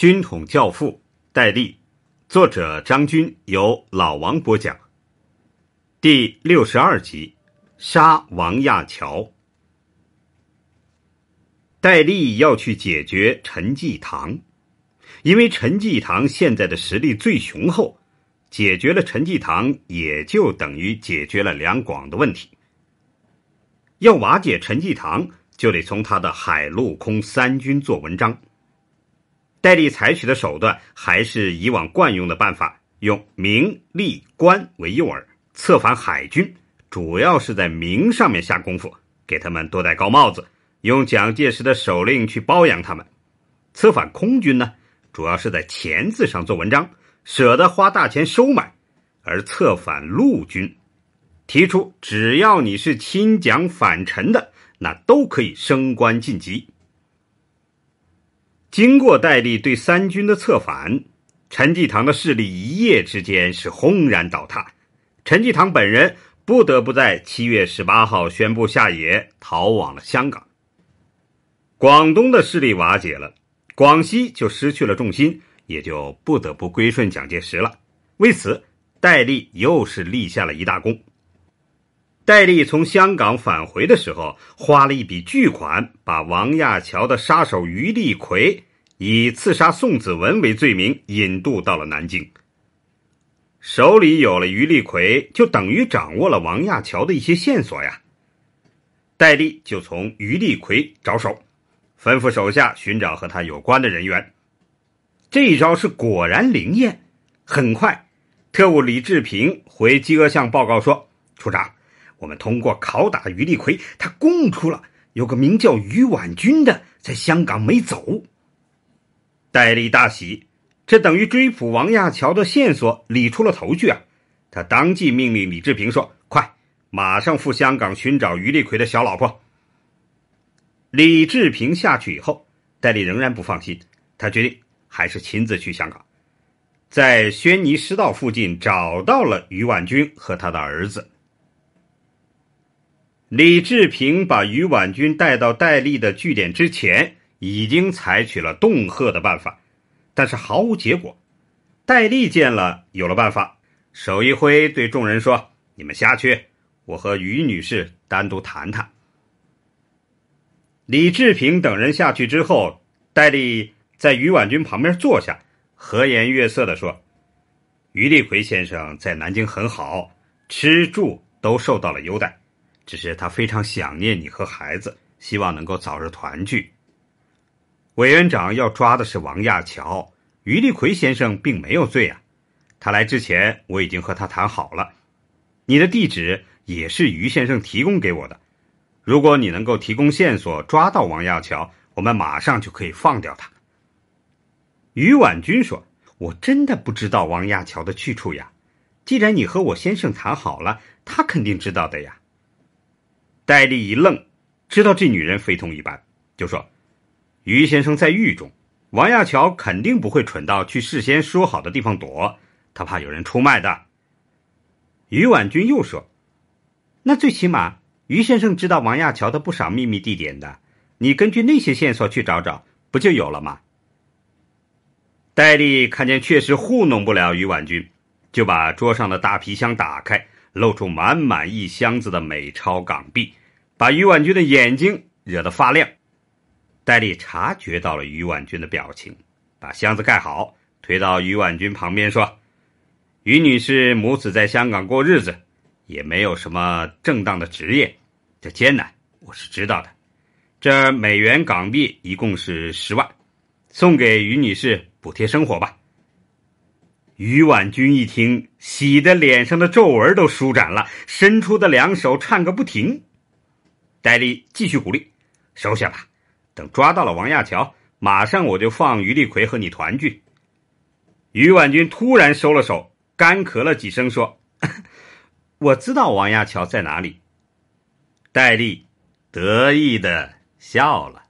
军统教父戴笠，作者张军，由老王播讲，第六十二集：杀王亚乔。戴笠要去解决陈济棠，因为陈济棠现在的实力最雄厚，解决了陈济棠，也就等于解决了两广的问题。要瓦解陈济棠，就得从他的海陆空三军做文章。戴笠采取的手段还是以往惯用的办法，用名利官为诱饵，策反海军，主要是在名上面下功夫，给他们多戴高帽子，用蒋介石的手令去包养他们；策反空军呢，主要是在钱字上做文章，舍得花大钱收买；而策反陆军，提出只要你是亲蒋反陈的，那都可以升官晋级。经过戴笠对三军的策反，陈济棠的势力一夜之间是轰然倒塌。陈济棠本人不得不在七月十八号宣布下野，逃往了香港。广东的势力瓦解了，广西就失去了重心，也就不得不归顺蒋介石了。为此，戴笠又是立下了一大功。戴笠从香港返回的时候，花了一笔巨款，把王亚樵的杀手余立奎以刺杀宋子文为罪名引渡到了南京。手里有了余立奎，就等于掌握了王亚樵的一些线索呀。戴笠就从余立奎着手，吩咐手下寻找和他有关的人员。这一招是果然灵验，很快，特务李志平回饥饿巷报告说，处长。我们通过拷打于立奎，他供出了有个名叫于婉君的在香港没走。戴笠大喜，这等于追捕王亚乔的线索理出了头绪啊！他当即命令李志平说：“快，马上赴香港寻找于立奎的小老婆。”李志平下去以后，戴笠仍然不放心，他决定还是亲自去香港，在轩尼诗道附近找到了于婉君和他的儿子。李志平把于婉君带到戴笠的据点之前，已经采取了恫吓的办法，但是毫无结果。戴笠见了，有了办法，手一挥，对众人说：“你们下去，我和于女士单独谈谈。”李志平等人下去之后，戴笠在于婉君旁边坐下，和颜悦色地说：“于立奎先生在南京很好，吃住都受到了优待。”只是他非常想念你和孩子，希望能够早日团聚。委员长要抓的是王亚乔，于立奎先生并没有罪啊。他来之前我已经和他谈好了，你的地址也是于先生提供给我的。如果你能够提供线索抓到王亚乔，我们马上就可以放掉他。于婉君说：“我真的不知道王亚乔的去处呀。既然你和我先生谈好了，他肯定知道的呀。”戴笠一愣，知道这女人非同一般，就说：“于先生在狱中，王亚乔肯定不会蠢到去事先说好的地方躲，他怕有人出卖的。”于婉君又说：“那最起码于先生知道王亚乔的不少秘密地点的，你根据那些线索去找找，不就有了吗？”戴笠看见确实糊弄不了于婉君，就把桌上的大皮箱打开，露出满满一箱子的美钞、港币。把于婉君的眼睛惹得发亮，戴笠察觉到了于婉君的表情，把箱子盖好，推到于婉君旁边说：“于女士母子在香港过日子，也没有什么正当的职业，这艰难我是知道的。这美元港币一共是十万，送给于女士补贴生活吧。”于婉君一听，喜的脸上的皱纹都舒展了，伸出的两手颤个不停。戴笠继续鼓励：“收下吧，等抓到了王亚乔，马上我就放于立奎和你团聚。”于婉君突然收了手，干咳了几声说：“ 我知道王亚乔在哪里。”戴笠得意的笑了。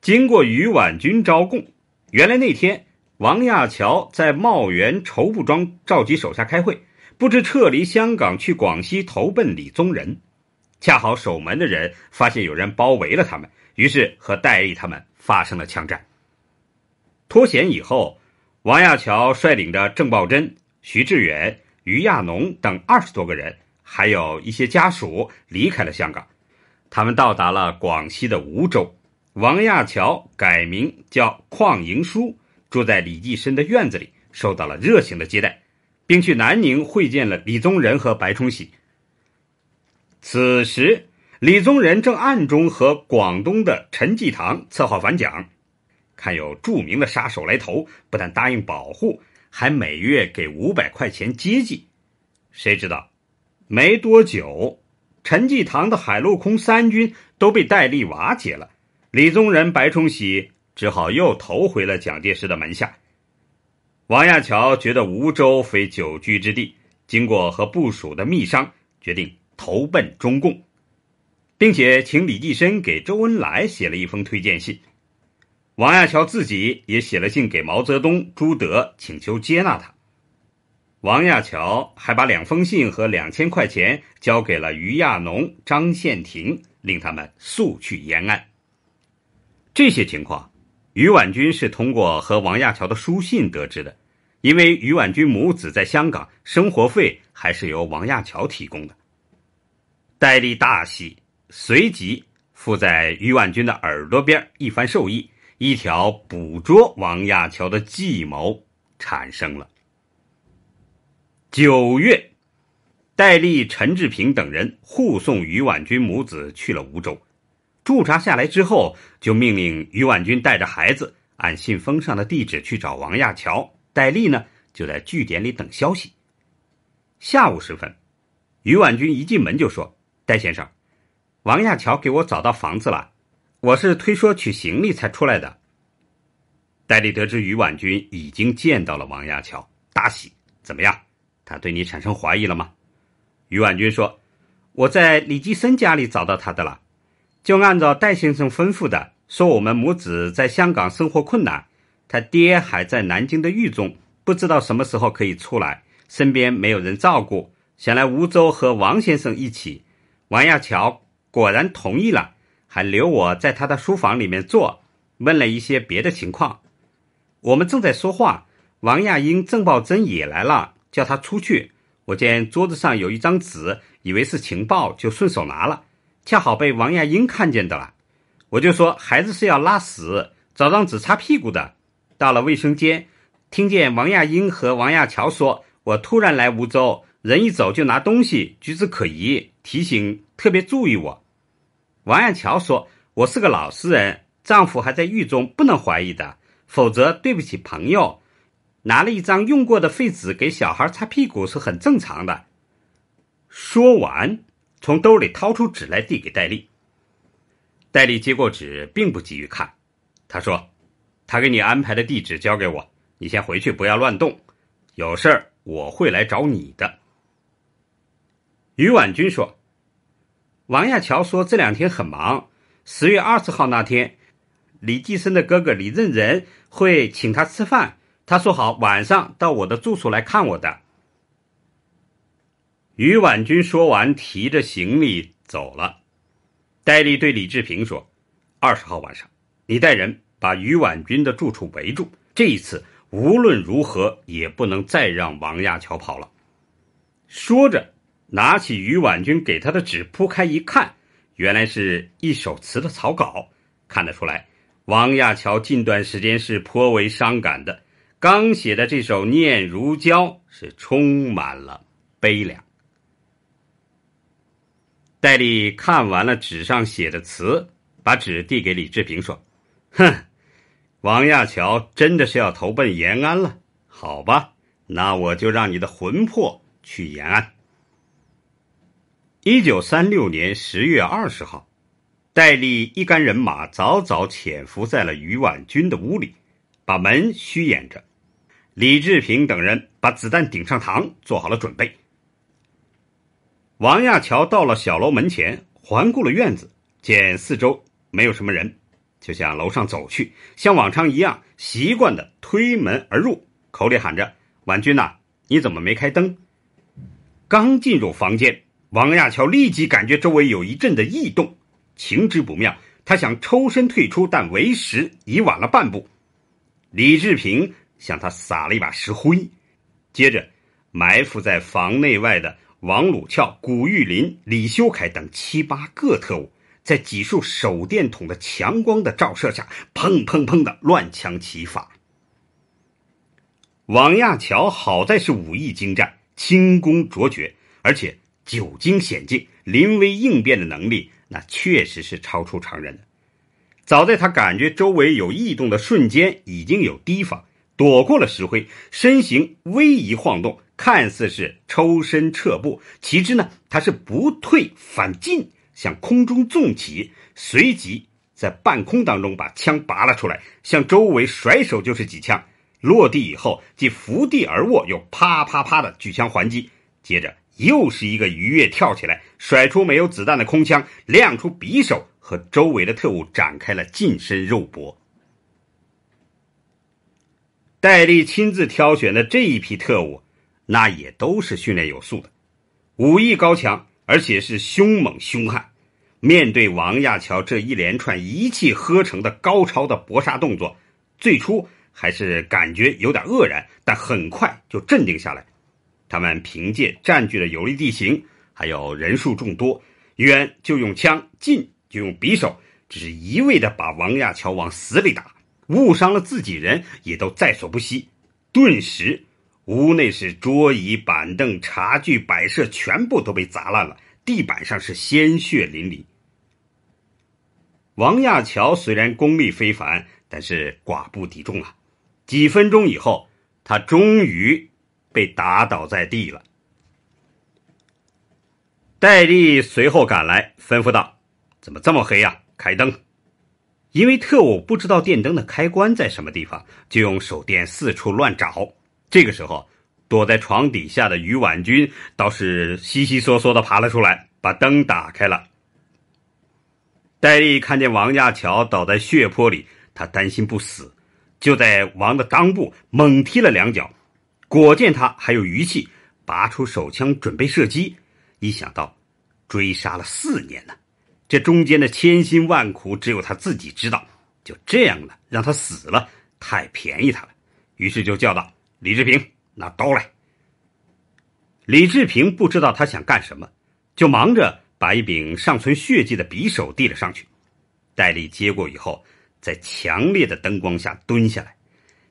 经过于婉君招供，原来那天王亚乔在茂源绸布庄召集手下开会，不知撤离香港去广西投奔李宗仁。恰好守门的人发现有人包围了他们，于是和戴笠他们发生了枪战。脱险以后，王亚樵率领着郑宝珍、徐志远、于亚农等二十多个人，还有一些家属离开了香港，他们到达了广西的梧州。王亚樵改名叫邝莹书，住在李济深的院子里，受到了热情的接待，并去南宁会见了李宗仁和白崇禧。此时，李宗仁正暗中和广东的陈济棠策划反蒋。看有著名的杀手来投，不但答应保护，还每月给五百块钱接济。谁知道，没多久，陈济棠的海陆空三军都被戴笠瓦解了。李宗仁、白崇禧只好又投回了蒋介石的门下。王亚樵觉得梧州非久居之地，经过和部署的密商，决定。投奔中共，并且请李济深给周恩来写了一封推荐信。王亚樵自己也写了信给毛泽东、朱德，请求接纳他。王亚樵还把两封信和两千块钱交给了于亚农、张献庭，令他们速去延安。这些情况，于婉君是通过和王亚樵的书信得知的，因为于婉君母子在香港生活费还是由王亚樵提供的。戴笠大喜，随即附在于万君的耳朵边一番授意，一条捕捉王亚乔的计谋产生了。九月，戴笠、陈志平等人护送于万君母子去了梧州，驻扎下来之后，就命令于万君带着孩子按信封上的地址去找王亚乔。戴笠呢，就在据点里等消息。下午时分，于万君一进门就说。戴先生，王亚乔给我找到房子了，我是推说取行李才出来的。戴笠得知于婉君已经见到了王亚乔，大喜。怎么样？他对你产生怀疑了吗？于婉君说：“我在李继森家里找到他的了，就按照戴先生吩咐的，说我们母子在香港生活困难，他爹还在南京的狱中，不知道什么时候可以出来，身边没有人照顾，想来梧州和王先生一起。”王亚乔果然同意了，还留我在他的书房里面坐，问了一些别的情况。我们正在说话，王亚英、郑宝珍也来了，叫他出去。我见桌子上有一张纸，以为是情报，就顺手拿了，恰好被王亚英看见的了。我就说孩子是要拉屎，找张纸擦屁股的。到了卫生间，听见王亚英和王亚乔说：“我突然来梧州。”人一走就拿东西，举止可疑，提醒特别注意。我，王艳桥说：“我是个老实人，丈夫还在狱中，不能怀疑的，否则对不起朋友。”拿了一张用过的废纸给小孩擦屁股是很正常的。说完，从兜里掏出纸来递给戴笠。戴笠接过纸，并不急于看，他说：“他给你安排的地址交给我，你先回去，不要乱动，有事儿我会来找你的。”于婉君说：“王亚乔说这两天很忙。十月二十号那天，李继生的哥哥李振仁会请他吃饭。他说好晚上到我的住处来看我的。”于婉君说完，提着行李走了。戴笠对李志平说：“二十号晚上，你带人把于婉君的住处围住。这一次无论如何也不能再让王亚乔跑了。”说着。拿起于婉君给他的纸铺开一看，原来是一首词的草稿。看得出来，王亚乔近段时间是颇为伤感的，刚写的这首《念如娇》是充满了悲凉。戴笠看完了纸上写的词，把纸递给李志平说：“哼，王亚乔真的是要投奔延安了？好吧，那我就让你的魂魄去延安。”一九三六年十月二十号，戴笠一干人马早早潜伏在了于婉君的屋里，把门虚掩着。李志平等人把子弹顶上膛，做好了准备。王亚乔到了小楼门前，环顾了院子，见四周没有什么人，就向楼上走去，像往常一样习惯的推门而入，口里喊着：“婉君呐，你怎么没开灯？”刚进入房间。王亚乔立即感觉周围有一阵的异动，情之不妙，他想抽身退出，但为时已晚了半步。李志平向他撒了一把石灰，接着埋伏在房内外的王鲁翘、谷玉林、李修凯等七八个特务，在几束手电筒的强光的照射下，砰砰砰的乱枪齐发。王亚乔好在是武艺精湛，轻功卓绝，而且。久经险境、临危应变的能力，那确实是超出常人的。早在他感觉周围有异动的瞬间，已经有提防，躲过了石灰，身形微移晃动，看似是抽身撤步，其实呢，他是不退反进，向空中纵起，随即在半空当中把枪拔了出来，向周围甩手就是几枪。落地以后，既伏地而卧，又啪啪啪的举枪还击，接着。又是一个鱼跃跳起来，甩出没有子弹的空枪，亮出匕首，和周围的特务展开了近身肉搏。戴笠亲自挑选的这一批特务，那也都是训练有素的，武艺高强，而且是凶猛凶悍。面对王亚乔这一连串一气呵成的高超的搏杀动作，最初还是感觉有点愕然，但很快就镇定下来。他们凭借占据了有利地形，还有人数众多，远就用枪，近就用匕首，只是一味的把王亚乔往死里打，误伤了自己人也都在所不惜。顿时，屋内是桌椅、板凳、茶具、摆设全部都被砸烂了，地板上是鲜血淋漓。王亚乔虽然功力非凡，但是寡不敌众啊！几分钟以后，他终于。被打倒在地了。戴笠随后赶来，吩咐道：“怎么这么黑呀？开灯！”因为特务不知道电灯的开关在什么地方，就用手电四处乱找。这个时候，躲在床底下的于婉君倒是悉悉嗦嗦的爬了出来，把灯打开了。戴笠看见王家桥倒在血泊里，他担心不死，就在王的裆部猛踢了两脚。果见他还有余气，拔出手枪准备射击。一想到追杀了四年了，这中间的千辛万苦只有他自己知道。就这样了，让他死了，太便宜他了。于是就叫道：“李志平，拿刀来。”李志平不知道他想干什么，就忙着把一柄尚存血迹的匕首递了上去。戴笠接过以后，在强烈的灯光下蹲下来。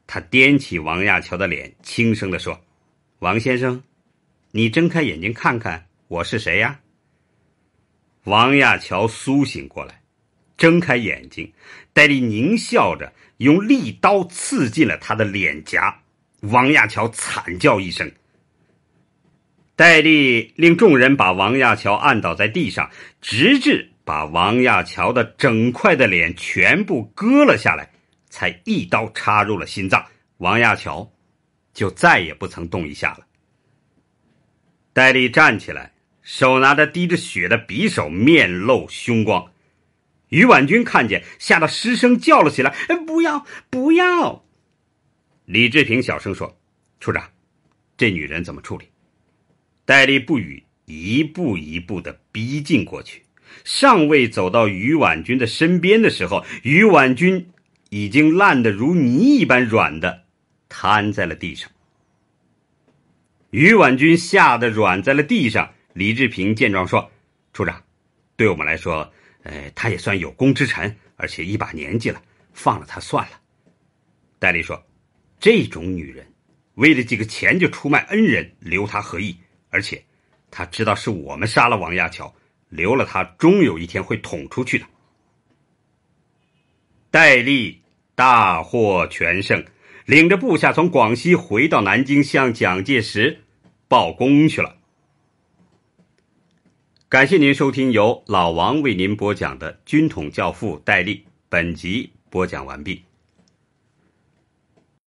他掂起王亚乔的脸，轻声的说：“王先生，你睁开眼睛看看，我是谁呀？”王亚乔苏醒过来，睁开眼睛，戴笠狞笑着，用利刀刺进了他的脸颊。王亚乔惨叫一声，戴笠令众人把王亚乔按倒在地上，直至把王亚乔的整块的脸全部割了下来。才一刀插入了心脏，王亚乔就再也不曾动一下了。戴笠站起来，手拿着滴着血的匕首，面露凶光。于婉君看见，吓得失声叫了起来：“不要，不要！”李志平小声说：“处长，这女人怎么处理？”戴笠不语，一步一步的逼近过去。尚未走到于婉君的身边的时候，于婉君。已经烂得如泥一般软的，瘫在了地上。于婉君吓得软在了地上。李志平见状说：“处长，对我们来说，呃，他也算有功之臣，而且一把年纪了，放了他算了。”戴笠说：“这种女人，为了几个钱就出卖恩人，留她何意？而且，她知道是我们杀了王亚乔，留了她，终有一天会捅出去的。”戴笠。大获全胜，领着部下从广西回到南京，向蒋介石报功去了。感谢您收听由老王为您播讲的《军统教父戴笠》，本集播讲完毕。